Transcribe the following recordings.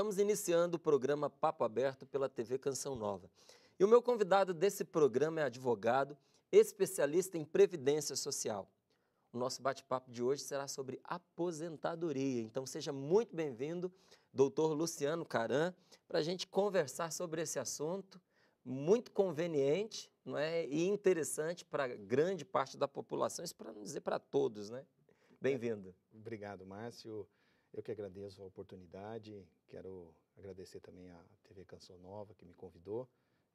Estamos iniciando o programa Papo Aberto pela TV Canção Nova. E o meu convidado desse programa é advogado, especialista em previdência social. O nosso bate-papo de hoje será sobre aposentadoria. Então seja muito bem-vindo, doutor Luciano Caran, para a gente conversar sobre esse assunto muito conveniente não é? e interessante para grande parte da população, isso para não dizer para todos. Né? Bem-vindo. É, obrigado, Márcio. Eu que agradeço a oportunidade, quero agradecer também à TV Canção Nova que me convidou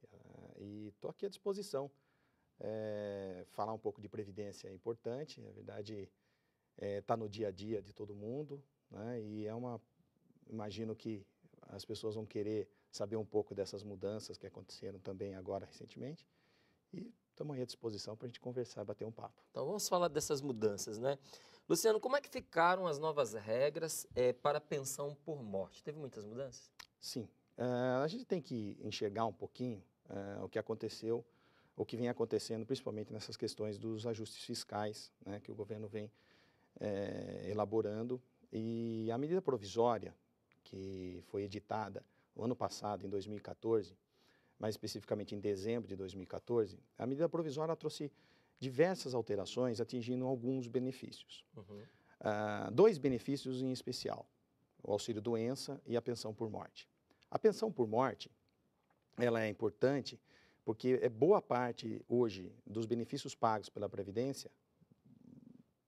eh, e estou aqui à disposição. É, falar um pouco de previdência é importante, na verdade está eh, é, no dia a dia de todo mundo né, e é uma, imagino que as pessoas vão querer saber um pouco dessas mudanças que aconteceram também agora recentemente e estamos aí à disposição para a gente conversar, bater um papo. Então vamos falar dessas mudanças, né? Luciano, como é que ficaram as novas regras é, para a pensão por morte? Teve muitas mudanças? Sim. Uh, a gente tem que enxergar um pouquinho uh, o que aconteceu, o que vem acontecendo, principalmente nessas questões dos ajustes fiscais né, que o governo vem uh, elaborando. E a medida provisória que foi editada o ano passado, em 2014, mais especificamente em dezembro de 2014, a medida provisória trouxe diversas alterações atingindo alguns benefícios. Uhum. Uh, dois benefícios em especial, o auxílio-doença e a pensão por morte. A pensão por morte, ela é importante porque é boa parte hoje dos benefícios pagos pela Previdência,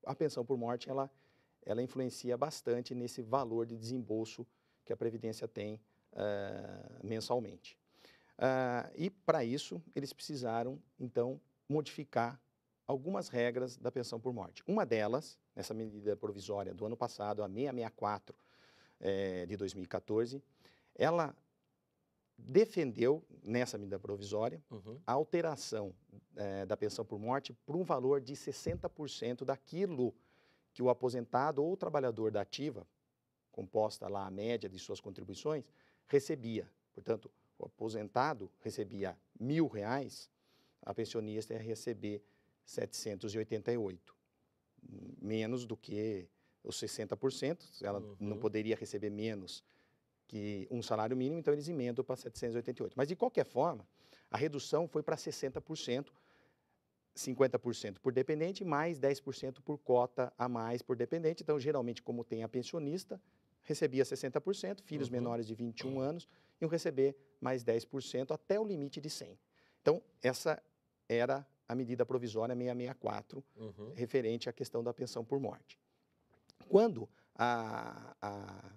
a pensão por morte, ela, ela influencia bastante nesse valor de desembolso que a Previdência tem uh, mensalmente. Uh, e, para isso, eles precisaram, então, modificar algumas regras da pensão por morte. Uma delas, nessa medida provisória do ano passado, a 664 é, eh, de 2014, ela defendeu, nessa medida provisória, uhum. a alteração é, da pensão por morte para um valor de 60% daquilo que o aposentado ou o trabalhador da ativa, composta lá a média de suas contribuições, recebia. Portanto, o aposentado recebia mil reais, a pensionista ia receber 788, menos do que os 60%, ela uhum. não poderia receber menos que um salário mínimo, então eles emendam para 788. Mas de qualquer forma, a redução foi para 60%, 50% por dependente, mais 10% por cota a mais por dependente. Então, geralmente, como tem a pensionista, recebia 60%, filhos uhum. menores de 21 anos iam receber mais 10% até o limite de 100. Então, essa era a medida provisória 664, uhum. referente à questão da pensão por morte. Quando a, a,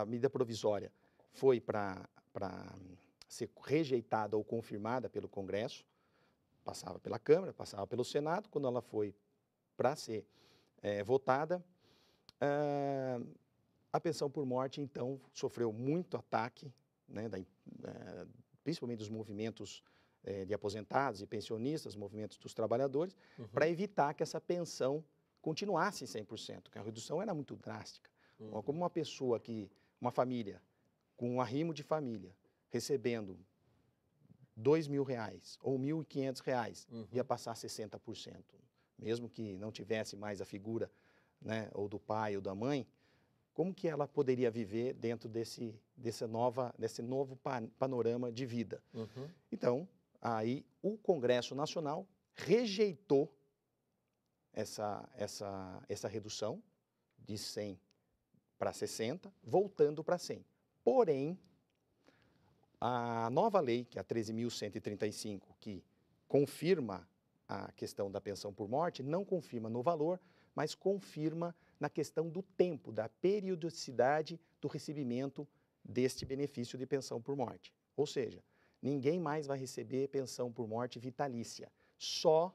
a medida provisória foi para ser rejeitada ou confirmada pelo Congresso, passava pela Câmara, passava pelo Senado, quando ela foi para ser é, votada, uh, a pensão por morte, então, sofreu muito ataque, né, da, uh, principalmente dos movimentos é, de aposentados e pensionistas, movimentos dos trabalhadores, uhum. para evitar que essa pensão continuasse em 100%, que a redução era muito drástica. Uhum. Como uma pessoa que, uma família, com um arrimo de família, recebendo dois mil reais ou mil e quinhentos reais, uhum. ia passar 60%. Mesmo que não tivesse mais a figura né, ou do pai ou da mãe, como que ela poderia viver dentro desse, desse, nova, desse novo panorama de vida? Uhum. Então, Aí o Congresso Nacional rejeitou essa, essa, essa redução de 100 para 60, voltando para 100. Porém, a nova lei, que é a 13.135, que confirma a questão da pensão por morte, não confirma no valor, mas confirma na questão do tempo, da periodicidade do recebimento deste benefício de pensão por morte. Ou seja, ninguém mais vai receber pensão por morte vitalícia. Só,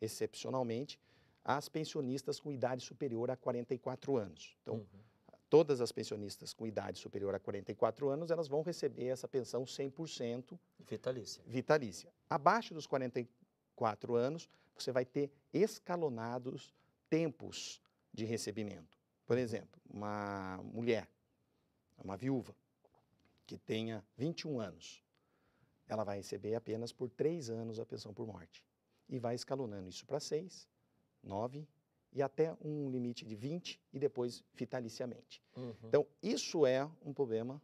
excepcionalmente, as pensionistas com idade superior a 44 anos. Então, uhum. todas as pensionistas com idade superior a 44 anos, elas vão receber essa pensão 100% vitalícia. Vitalícia. Abaixo dos 44 anos, você vai ter escalonados tempos de recebimento. Por exemplo, uma mulher, uma viúva, que tenha 21 anos, ela vai receber apenas por 3 anos a pensão por morte. E vai escalonando isso para 6, 9 e até um limite de 20 e depois vitaliciamente. Uhum. Então, isso é um problema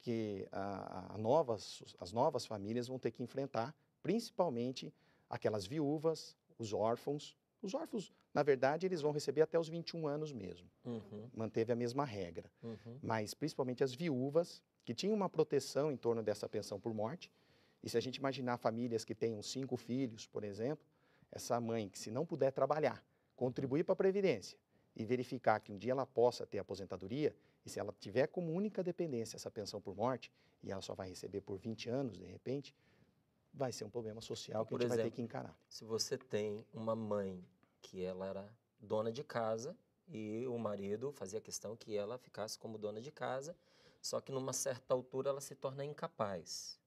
que a, a novas, as novas famílias vão ter que enfrentar, principalmente aquelas viúvas, os órfãos. Os órfãos, na verdade, eles vão receber até os 21 anos mesmo. Uhum. Manteve a mesma regra. Uhum. Mas, principalmente as viúvas, que tinha uma proteção em torno dessa pensão por morte. E se a gente imaginar famílias que tenham cinco filhos, por exemplo, essa mãe que, se não puder trabalhar, contribuir para a Previdência e verificar que um dia ela possa ter aposentadoria, e se ela tiver como única dependência essa pensão por morte, e ela só vai receber por 20 anos, de repente, vai ser um problema social que a gente exemplo, vai ter que encarar. Se você tem uma mãe que ela era dona de casa e o marido fazia questão que ela ficasse como dona de casa só que numa certa altura ela se torna incapaz.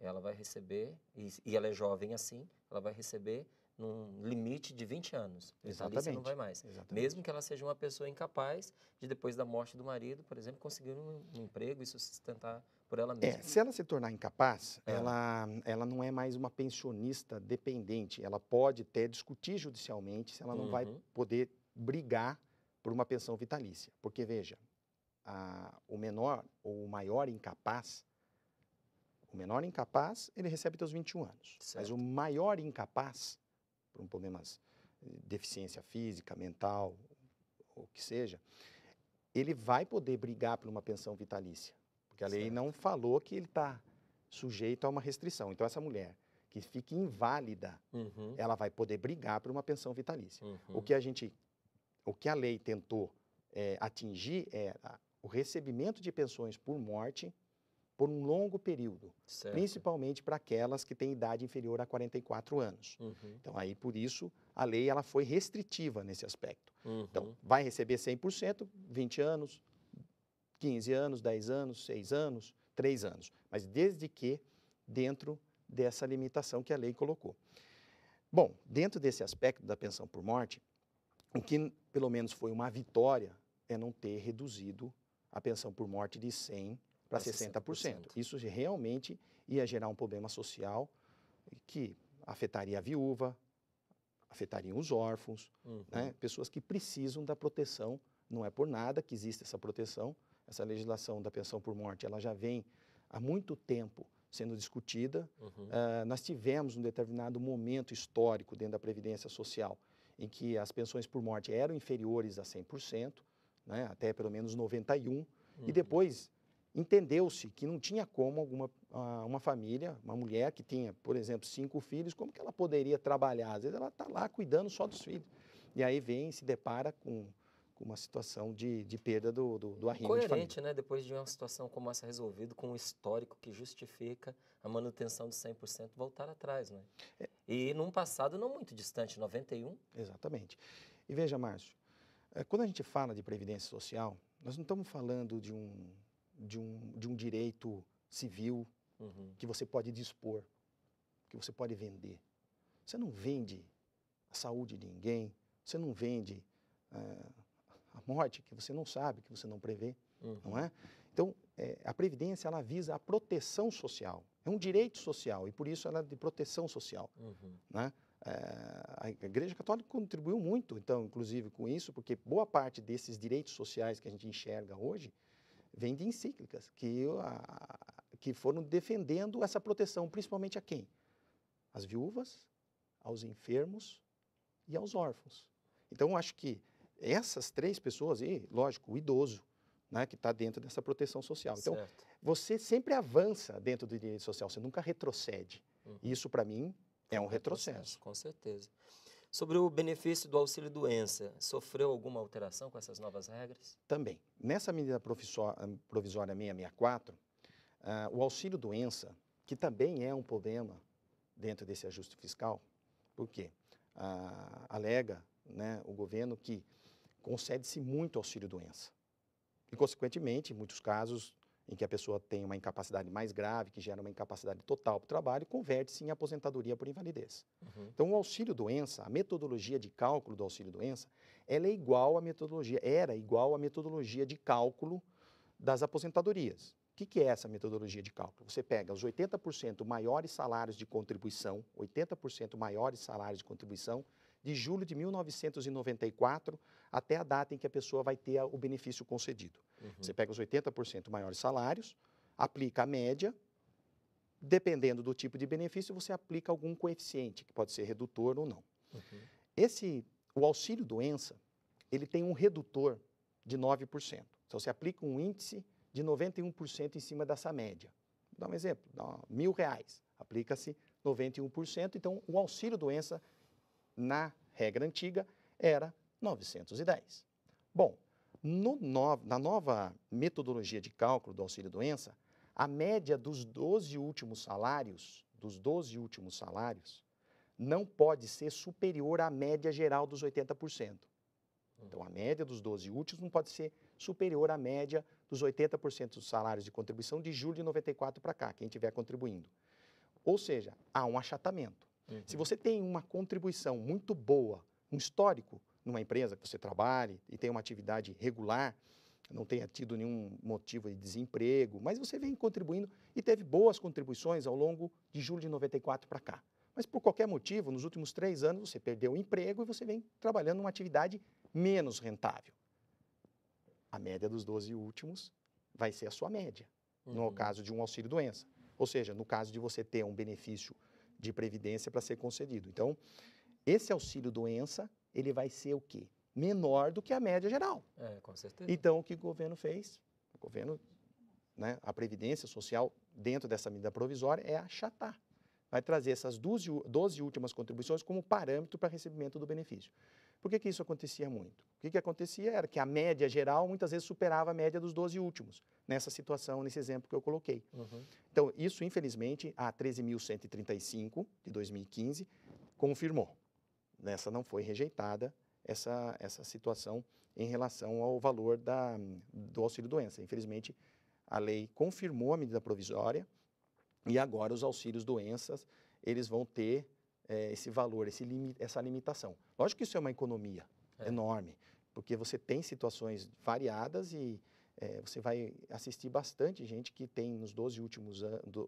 Ela vai receber, e, e ela é jovem assim, ela vai receber num limite de 20 anos. Exatamente. não vai mais. Exatamente. Mesmo que ela seja uma pessoa incapaz de, depois da morte do marido, por exemplo, conseguir um, um emprego e se sustentar por ela é, mesma. É, se ela se tornar incapaz, é. ela, ela não é mais uma pensionista dependente. Ela pode até discutir judicialmente se ela não uhum. vai poder brigar por uma pensão vitalícia. Porque, veja, a, o menor ou o maior incapaz, o menor incapaz, ele recebe até os 21 anos. Certo. Mas o maior incapaz, por um problemas de eh, deficiência física, mental, o que seja, ele vai poder brigar por uma pensão vitalícia. Porque a certo. lei não falou que ele está sujeito a uma restrição. Então, essa mulher que fique inválida, uhum. ela vai poder brigar por uma pensão vitalícia. Uhum. O que a gente, o que a lei tentou é, atingir é o recebimento de pensões por morte por um longo período, certo. principalmente para aquelas que têm idade inferior a 44 anos. Uhum. Então aí por isso a lei ela foi restritiva nesse aspecto. Uhum. Então vai receber 100%, 20 anos, 15 anos, 10 anos, 6 anos, 3 anos, mas desde que dentro dessa limitação que a lei colocou. Bom, dentro desse aspecto da pensão por morte, o que pelo menos foi uma vitória é não ter reduzido a pensão por morte de 100 para 60%. 60%. Isso realmente ia gerar um problema social que afetaria a viúva, afetariam os órfãos, uhum. né? pessoas que precisam da proteção. Não é por nada que existe essa proteção. Essa legislação da pensão por morte ela já vem há muito tempo sendo discutida. Uhum. Uh, nós tivemos um determinado momento histórico dentro da Previdência Social em que as pensões por morte eram inferiores a 100% né, até pelo menos 91, uhum. e depois entendeu-se que não tinha como alguma ah, uma família, uma mulher que tinha, por exemplo, cinco filhos, como que ela poderia trabalhar? Às vezes ela está lá cuidando só dos filhos. E aí vem e se depara com, com uma situação de, de perda do, do, do arrimo Coerente, de né? Depois de uma situação como essa resolvida, com um histórico que justifica a manutenção de 100%, voltar atrás, né? É. E num passado não muito distante, 91. Exatamente. E veja, Márcio, é, quando a gente fala de previdência social, nós não estamos falando de um, de um, de um direito civil uhum. que você pode dispor, que você pode vender. Você não vende a saúde de ninguém, você não vende uh, a morte que você não sabe, que você não prevê, uhum. não é? Então, é, a Previdência, ela visa a proteção social. É um direito social e, por isso, ela é de proteção social, uhum. né? Eh, a Igreja Católica contribuiu muito, então, inclusive com isso, porque boa parte desses direitos sociais que a gente enxerga hoje vem de encíclicas que, a, que foram defendendo essa proteção, principalmente a quem? As viúvas, aos enfermos e aos órfãos. Então, acho que essas três pessoas, e lógico, o idoso, né, que está dentro dessa proteção social. Então, certo. você sempre avança dentro do direito social, você nunca retrocede. Uhum. Isso, para mim, é um retrocesso. Com certeza. Sobre o benefício do auxílio doença, sofreu alguma alteração com essas novas regras? Também. Nessa medida hum, provisória 664, uh, ah, o auxílio doença, que também é um problema dentro desse ajuste fiscal, porque uh, ah, alega né, o governo que concede-se muito auxílio doença. E, consequentemente, em muitos casos, em que a pessoa tem uma incapacidade mais grave, que gera uma incapacidade total para o trabalho, converte-se em aposentadoria por invalidez. Uhum. Então, o auxílio-doença, a metodologia de cálculo do auxílio-doença, ela é igual à metodologia, era igual à metodologia de cálculo das aposentadorias. O que, que é essa metodologia de cálculo? Você pega os 80% maiores salários de contribuição, 80% maiores salários de contribuição, de julho de 1994 até a data em que a pessoa vai ter o benefício concedido. Uhum. Você pega os 80% maiores salários, aplica a média, dependendo do tipo de benefício, você aplica algum coeficiente, que pode ser redutor ou não. Uhum. Esse, o auxílio doença, ele tem um redutor de 9%. Então, você aplica um índice de 91% em cima dessa média. Vou dar um exemplo, dá mil reais, aplica-se 91%, então o auxílio doença na regra antiga era 910. Bom, no no, na nova metodologia de cálculo do auxílio-doença, a média dos 12 últimos salários, dos 12 últimos salários, não pode ser superior à média geral dos 80%. Então, a média dos 12 últimos não pode ser superior à média dos 80% dos salários de contribuição de julho de 94 para cá, quem estiver contribuindo. Ou seja, há um achatamento. Se você tem uma contribuição muito boa, um histórico numa empresa que você trabalhe e tem uma atividade regular, não tenha tido nenhum motivo de desemprego, mas você vem contribuindo e teve boas contribuições ao longo de julho de 94 para cá. Mas por qualquer motivo, nos últimos três anos você perdeu o emprego e você vem trabalhando numa atividade menos rentável. A média dos 12 últimos vai ser a sua média, uhum. no caso de um auxílio-doença. Ou seja, no caso de você ter um benefício de previdência para ser concedido. Então, esse auxílio doença, ele vai ser o quê? Menor do que a média geral. É, com certeza. Então, o que o governo fez? O governo, né, a previdência social dentro dessa medida provisória é achatar vai trazer essas 12, 12 últimas contribuições como parâmetro para recebimento do benefício. Por que, que isso acontecia muito? O que, que acontecia era que a média geral muitas vezes superava a média dos 12 últimos, nessa situação, nesse exemplo que eu coloquei. Uhum. Então, isso, infelizmente, a 13.135 de 2015 confirmou. Nessa não foi rejeitada essa, essa situação em relação ao valor da, do auxílio-doença. Infelizmente, a lei confirmou a medida provisória, e agora os auxílios doenças, eles vão ter é, esse valor, esse limi essa limitação. Lógico que isso é uma economia é. enorme, porque você tem situações variadas e é, você vai assistir bastante gente que tem nos 12 últimos,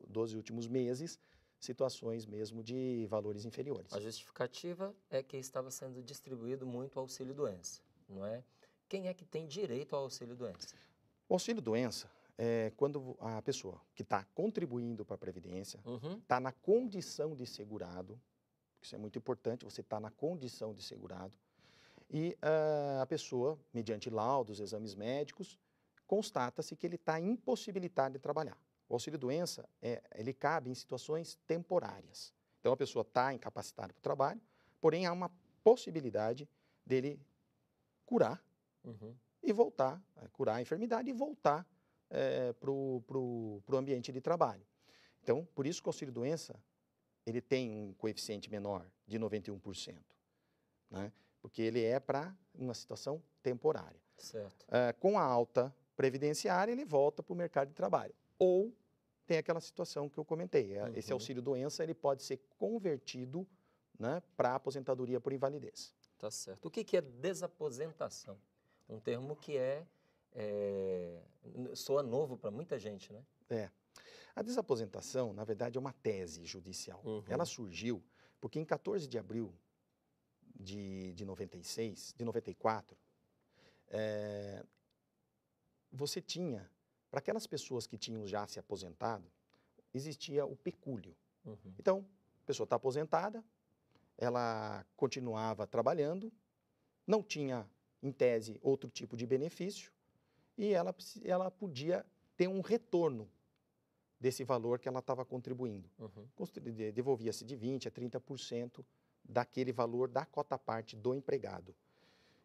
12 últimos meses situações mesmo de valores inferiores. A justificativa é que estava sendo distribuído muito auxílio doença, não é? Quem é que tem direito ao auxílio doença? O auxílio doença é, quando a pessoa que está contribuindo para a Previdência está uhum. Tá na condição de segurado, isso é muito importante, você está na condição de segurado, e uh, a pessoa, mediante laudos, exames médicos, constata-se que ele está impossibilitado de trabalhar. O auxílio-doença, é, ele cabe em situações temporárias. Então, a pessoa está incapacitada para o trabalho, porém há uma possibilidade dele curar uhum. e voltar, é, curar a enfermidade e voltar é, para o ambiente de trabalho. Então, por isso que o auxílio-doença ele tem um coeficiente menor de 91%, né? porque ele é para uma situação temporária. Certo. É, com a alta previdenciária, ele volta para o mercado de trabalho. Ou tem aquela situação que eu comentei, eh, uhum. esse auxílio-doença ele pode ser convertido né, para aposentadoria por invalidez. Tá certo. O que, que é desaposentação? Um termo que é é, soa novo para muita gente, né? É. A desaposentação, na verdade, é uma tese judicial. Uhum. Ela surgiu porque em 14 de abril de, de 96, de 94, é, você tinha, para aquelas pessoas que tinham já se aposentado, existia o pecúlio. Uhum. Então, a pessoa está aposentada, ela continuava trabalhando, não tinha, em tese, outro tipo de benefício, e ela, ela podia ter um retorno desse valor que ela estava contribuindo. Uhum. Devolvia-se de 20% a 30% daquele valor da cota parte do empregado.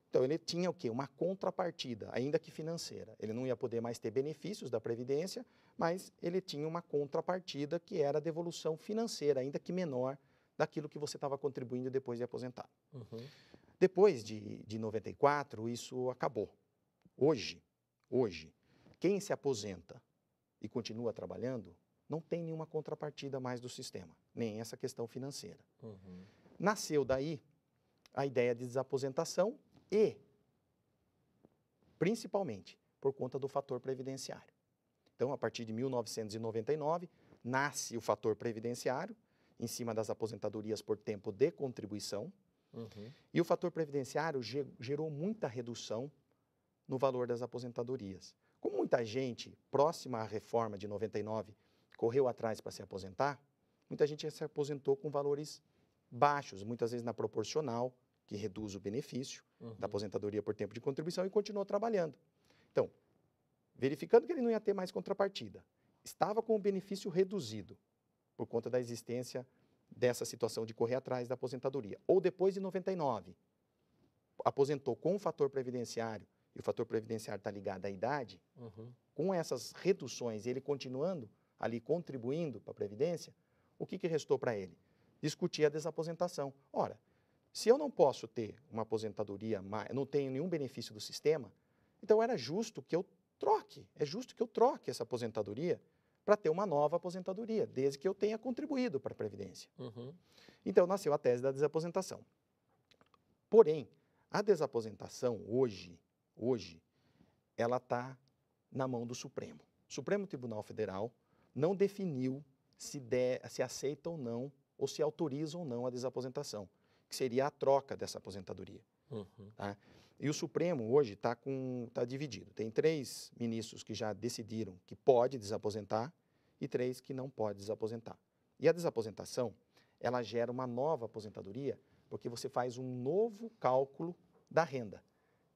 Então ele tinha o quê? Uma contrapartida, ainda que financeira. Ele não ia poder mais ter benefícios da previdência, mas ele tinha uma contrapartida que era a devolução financeira, ainda que menor, daquilo que você estava contribuindo depois de aposentar. Uhum. Depois de, de 94, isso acabou. Hoje, Hoje, quem se aposenta e continua trabalhando não tem nenhuma contrapartida mais do sistema, nem essa questão financeira. Uhum. Nasceu daí a ideia de desaposentação e, principalmente, por conta do fator previdenciário. Então, a partir de 1999, nasce o fator previdenciário, em cima das aposentadorias por tempo de contribuição. Uhum. E o fator previdenciário gerou muita redução no valor das aposentadorias. Como muita gente próxima à reforma de 99 correu atrás para se aposentar, muita gente se aposentou com valores baixos, muitas vezes na proporcional, que reduz o benefício uhum. da aposentadoria por tempo de contribuição e continuou trabalhando. Então, verificando que ele não ia ter mais contrapartida, estava com o benefício reduzido por conta da existência dessa situação de correr atrás da aposentadoria, ou depois de 99, aposentou com um fator previdenciário e o fator previdenciário está ligado à idade, uhum. com essas reduções, ele continuando ali contribuindo para a Previdência, o que, que restou para ele? Discutir a desaposentação. Ora, se eu não posso ter uma aposentadoria, não tenho nenhum benefício do sistema, então era justo que eu troque, é justo que eu troque essa aposentadoria para ter uma nova aposentadoria, desde que eu tenha contribuído para a Previdência. Uhum. Então nasceu a tese da desaposentação. Porém, a desaposentação hoje, hoje, ela está na mão do Supremo. O Supremo Tribunal Federal não definiu se, der, se aceita ou não, ou se autoriza ou não a desaposentação, que seria a troca dessa aposentadoria. Uhum. Tá? E o Supremo hoje está tá dividido. Tem três ministros que já decidiram que pode desaposentar e três que não pode desaposentar. E a desaposentação, ela gera uma nova aposentadoria, porque você faz um novo cálculo da renda.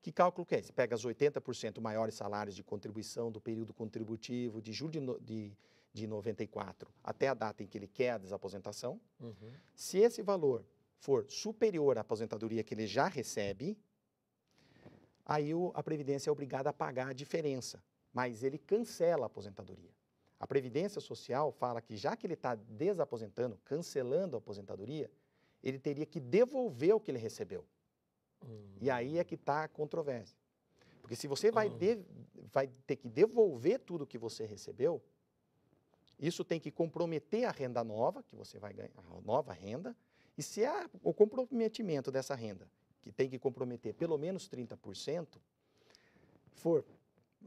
Que cálculo que é? Você pega os 80% maiores salários de contribuição do período contributivo de julho de, de, de 94 até a data em que ele quer a desaposentação. Uhum. Se esse valor for superior à aposentadoria que ele já recebe, aí o, a Previdência é obrigada a pagar a diferença, mas ele cancela a aposentadoria. A Previdência Social fala que já que ele está desaposentando, cancelando a aposentadoria, ele teria que devolver o que ele recebeu. Hum. E aí é que está a controvérsia. Porque se você vai, hum. de, vai ter que devolver tudo que você recebeu, isso tem que comprometer a renda nova, que você vai ganhar, a nova renda, e se há o comprometimento dessa renda, que tem que comprometer pelo menos 30%, for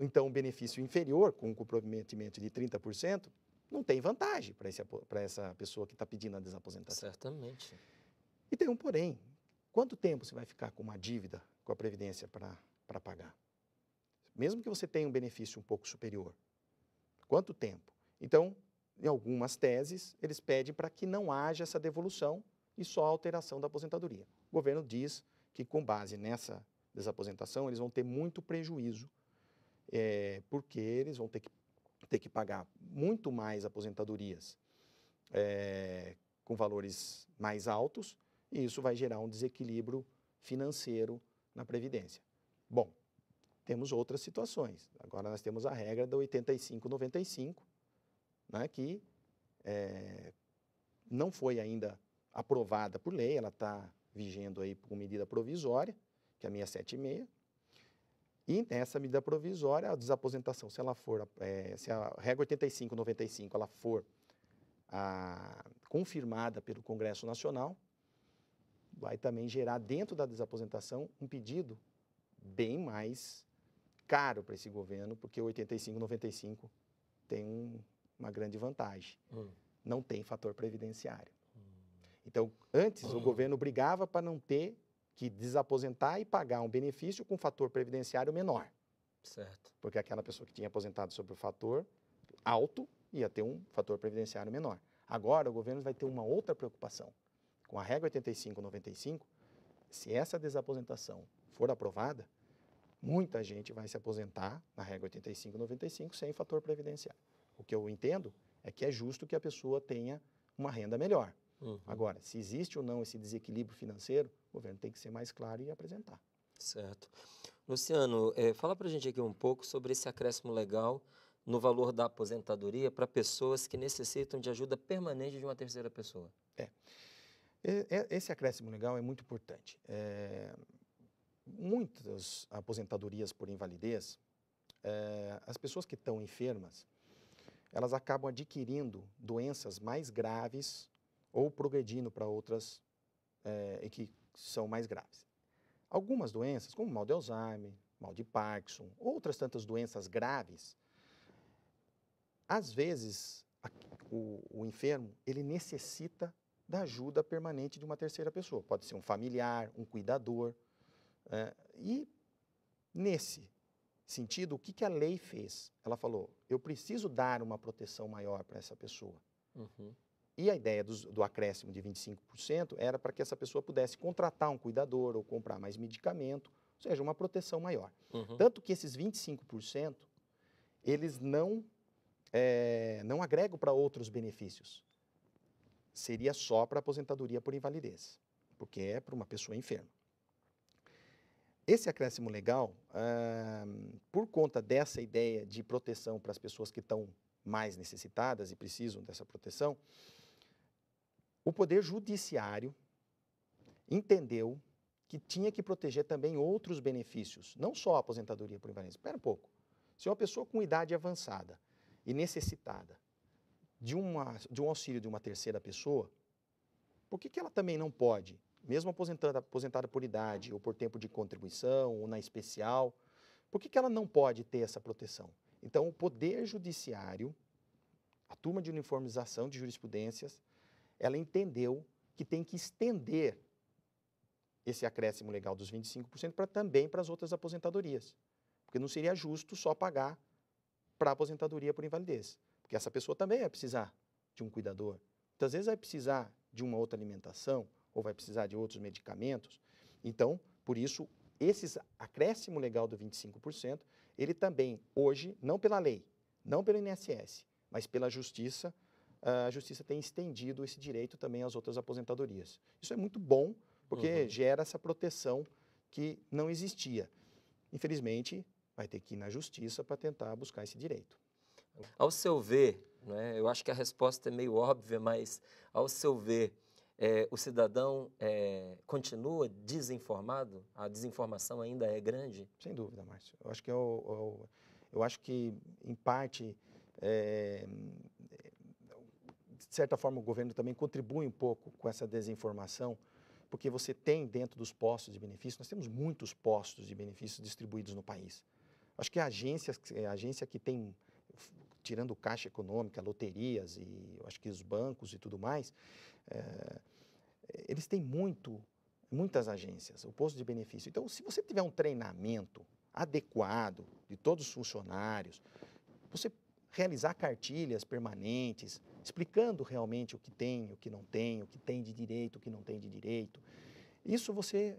então um benefício inferior, com um comprometimento de 30%, não tem vantagem para essa pessoa que está pedindo a desaposentação. Certamente. E tem um porém, Quanto tempo você vai ficar com uma dívida com a Previdência para pagar? Mesmo que você tenha um benefício um pouco superior. Quanto tempo? Então, em algumas teses, eles pedem para que não haja essa devolução e só a alteração da aposentadoria. O governo diz que, com base nessa desaposentação, eles vão ter muito prejuízo, é, porque eles vão ter que, ter que pagar muito mais aposentadorias é, com valores mais altos e isso vai gerar um desequilíbrio financeiro na Previdência. Bom, temos outras situações. Agora nós temos a regra da 85-95, né, que é, não foi ainda aprovada por lei, ela está vigendo aí por medida provisória, que é a 676. E nessa medida provisória, a desaposentação, se ela for, é, se a regra 85-95 ela for a, ah, confirmada pelo Congresso Nacional, vai também gerar dentro da desaposentação um pedido bem mais caro para esse governo, porque 85, 95 tem um, uma grande vantagem. Hum. Não tem fator previdenciário. Hum. Então, antes hum. o governo brigava para não ter que desaposentar e pagar um benefício com fator previdenciário menor. Certo. Porque aquela pessoa que tinha aposentado sobre o fator alto ia ter um fator previdenciário menor. Agora o governo vai ter uma outra preocupação com a regra 85-95, se essa desaposentação for aprovada, muita gente vai se aposentar na regra 85-95 sem fator previdenciário. O que eu entendo é que é justo que a pessoa tenha uma renda melhor. Uhum. Agora, se existe ou não esse desequilíbrio financeiro, o governo tem que ser mais claro e apresentar. Certo. Luciano, é, fala para a gente aqui um pouco sobre esse acréscimo legal no valor da aposentadoria para pessoas que necessitam de ajuda permanente de uma terceira pessoa. É. Esse acréscimo legal é muito importante. É, muitas aposentadorias por invalidez, é, as pessoas que estão enfermas, elas acabam adquirindo doenças mais graves ou progredindo para outras é, que são mais graves. Algumas doenças, como mal de Alzheimer, mal de Parkinson, outras tantas doenças graves, às vezes a, o, o enfermo ele necessita da ajuda permanente de uma terceira pessoa. Pode ser um familiar, um cuidador. É, e, nesse sentido, o que, que a lei fez? Ela falou: eu preciso dar uma proteção maior para essa pessoa. Uhum. E a ideia do, do acréscimo de 25% era para que essa pessoa pudesse contratar um cuidador ou comprar mais medicamento, ou seja, uma proteção maior. Uhum. Tanto que esses 25%, eles não, é, não agregam para outros benefícios seria só para aposentadoria por invalidez, porque é para uma pessoa enferma. Esse acréscimo legal, ah, por conta dessa ideia de proteção para as pessoas que estão mais necessitadas e precisam dessa proteção, o Poder Judiciário entendeu que tinha que proteger também outros benefícios, não só a aposentadoria por invalidez. Espera um pouco. Se é uma pessoa com idade avançada e necessitada de, uma, de um auxílio de uma terceira pessoa, por que, que ela também não pode, mesmo aposentada, aposentada por idade ou por tempo de contribuição ou na especial, por que, que ela não pode ter essa proteção? Então, o Poder Judiciário, a turma de uniformização de jurisprudências, ela entendeu que tem que estender esse acréscimo legal dos 25% para também para as outras aposentadorias. Porque não seria justo só pagar para a aposentadoria por invalidez. Porque essa pessoa também vai precisar de um cuidador. Muitas então, vezes vai precisar de uma outra alimentação ou vai precisar de outros medicamentos. Então, por isso, esse acréscimo legal do 25%, ele também, hoje, não pela lei, não pelo INSS, mas pela justiça, ah, a justiça tem estendido esse direito também às outras aposentadorias. Isso é muito bom, porque uhum. gera essa proteção que não existia. Infelizmente, vai ter que ir na justiça para tentar buscar esse direito. Ao seu ver, né, eu acho que a resposta é meio óbvia, mas ao seu ver, é, o cidadão é, continua desinformado? A desinformação ainda é grande? Sem dúvida, Márcio. Eu acho que, eu, é eu, é eu acho que em parte, é, de certa forma, o governo também contribui um pouco com essa desinformação, porque você tem dentro dos postos de benefício, nós temos muitos postos de benefício distribuídos no país. Acho que é a agência, a agência que tem tirando Caixa Econômica, loterias e eu acho que os bancos e tudo mais, é, eles têm muito, muitas agências, o posto de benefício. Então, se você tiver um treinamento adequado de todos os funcionários, você realizar cartilhas permanentes, explicando realmente o que tem, o que não tem, o que tem de direito, o que não tem de direito. Isso você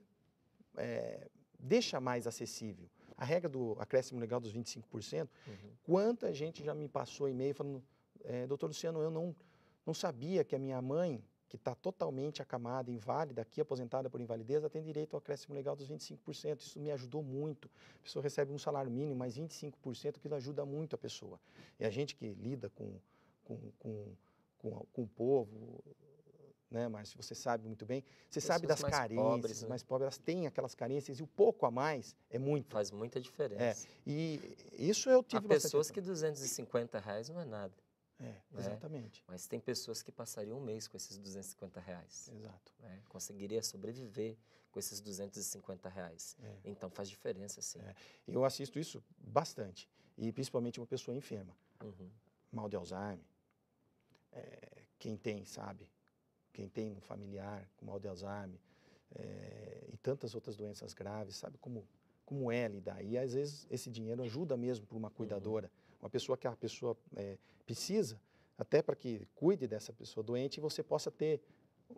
é, deixa mais acessível a regra do acréscimo legal dos 25%, uhum. quanta gente já me passou e-mail falando, é, doutor Luciano, eu não, não sabia que a minha mãe, que está totalmente acamada, inválida, aqui aposentada por invalidez, ela tem direito ao acréscimo legal dos 25%. Isso me ajudou muito. A pessoa recebe um salário mínimo, mas 25%, aquilo ajuda muito a pessoa. E a gente que lida com, com, com, com, com o povo, né, Márcio? Você sabe muito bem. Você Pessoas sabe das mais carências, pobres, né? mais pobres, elas têm aquelas carências e o pouco a mais é muito. Faz muita é, diferença. É. E isso eu tive Há pessoas que 250 reais não é nada. É, né? exatamente. Né? Mas tem pessoas que passariam um mês com esses 250 reais. Exato. Né? Conseguiria sobreviver com esses 250 reais. É. Então faz diferença, sim. É. Eu assisto isso bastante. E principalmente uma pessoa enferma. Uhum. Mal de Alzheimer. É, quem tem, sabe? quem tem um familiar com mal de Alzheimer é, e tantas outras doenças graves, sabe como, como é lidar. E às vezes esse dinheiro ajuda mesmo para uma uhum. cuidadora, uma pessoa que a pessoa é, precisa, até para que cuide dessa pessoa doente e você possa ter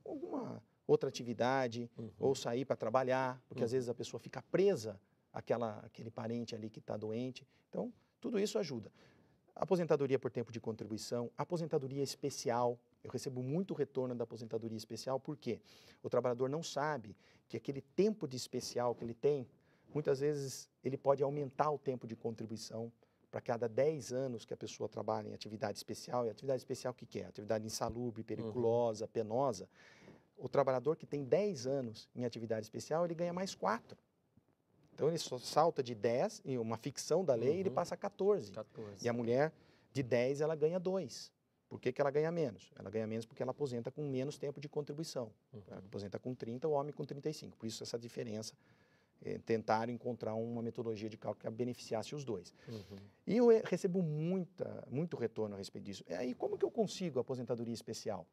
alguma outra atividade uhum. ou sair para trabalhar, porque uhum. às vezes a pessoa fica presa àquela, àquele parente ali que está doente. Então, tudo isso ajuda. Aposentadoria por tempo de contribuição, aposentadoria especial, eu recebo muito retorno da aposentadoria especial, porque o trabalhador não sabe que aquele tempo de especial que ele tem, muitas vezes ele pode aumentar o tempo de contribuição para cada 10 anos que a pessoa trabalha em atividade especial, e atividade especial o que, que é? Atividade insalubre, uhum. periculosa, uhum. penosa. O trabalhador que tem 10 anos em atividade especial, ele ganha mais 4. Então ele só salta de 10, em uma ficção da lei, uhum. ele passa a 14. 14. E a mulher de 10, ela ganha 2. Por que, que, ela ganha menos? Ela ganha menos porque ela aposenta com menos tempo de contribuição. Uhum. Ela aposenta com 30, o homem com 35. Por isso essa diferença, é, tentaram encontrar uma metodologia de cálculo que beneficiasse os dois. Uhum. E eu eh, recebo muita, muito retorno a respeito disso. É, e aí como que eu consigo a aposentadoria especial?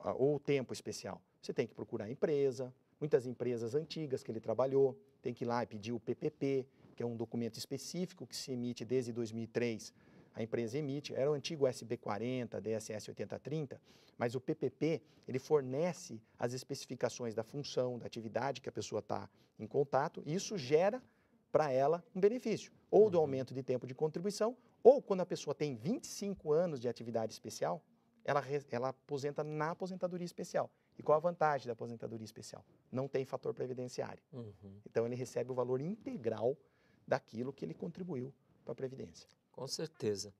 Ah, ou tempo especial? Você tem que procurar a empresa, muitas empresas antigas que ele trabalhou, tem que ir lá e pedir o PPP, que é um documento específico que se emite desde 2003 a empresa emite, era o antigo SB40, DSS 8030, mas o PPP, ele fornece as especificações da função, da atividade que a pessoa está em contato, e isso gera para ela um benefício, ou uhum. do aumento de tempo de contribuição, ou quando a pessoa tem 25 anos de atividade especial, ela, ela aposenta na aposentadoria especial. E qual a vantagem da aposentadoria especial? Não tem fator previdenciário. Uhum. Então ele recebe o valor integral daquilo que ele contribuiu para a Previdência. Com certeza.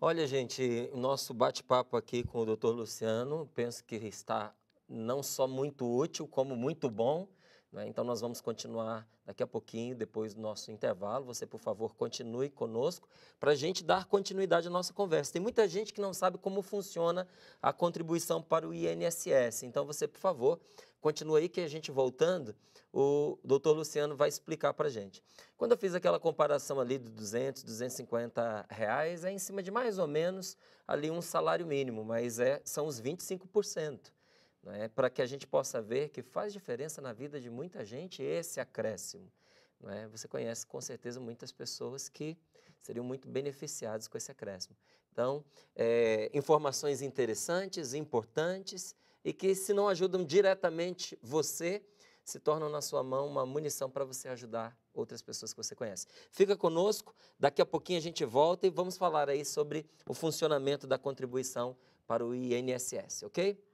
Olha, gente, nosso bate-papo aqui com o doutor Luciano, penso que está não só muito útil, como muito bom. Né? Então, nós vamos continuar daqui a pouquinho, depois do nosso intervalo. Você, por favor, continue conosco para a gente dar continuidade à nossa conversa. Tem muita gente que não sabe como funciona a contribuição para o INSS. Então, você, por favor, Continua aí que a gente voltando, o doutor Luciano vai explicar para a gente. Quando eu fiz aquela comparação ali de 200, 250 reais, é em cima de mais ou menos ali um salário mínimo, mas é, são os 25%. Né, para que a gente possa ver que faz diferença na vida de muita gente esse acréscimo. Né? Você conhece com certeza muitas pessoas que seriam muito beneficiadas com esse acréscimo. Então, é, informações interessantes, importantes e que, se não ajudam diretamente você, se tornam na sua mão uma munição para você ajudar outras pessoas que você conhece. Fica conosco, daqui a pouquinho a gente volta e vamos falar aí sobre o funcionamento da contribuição para o INSS, ok?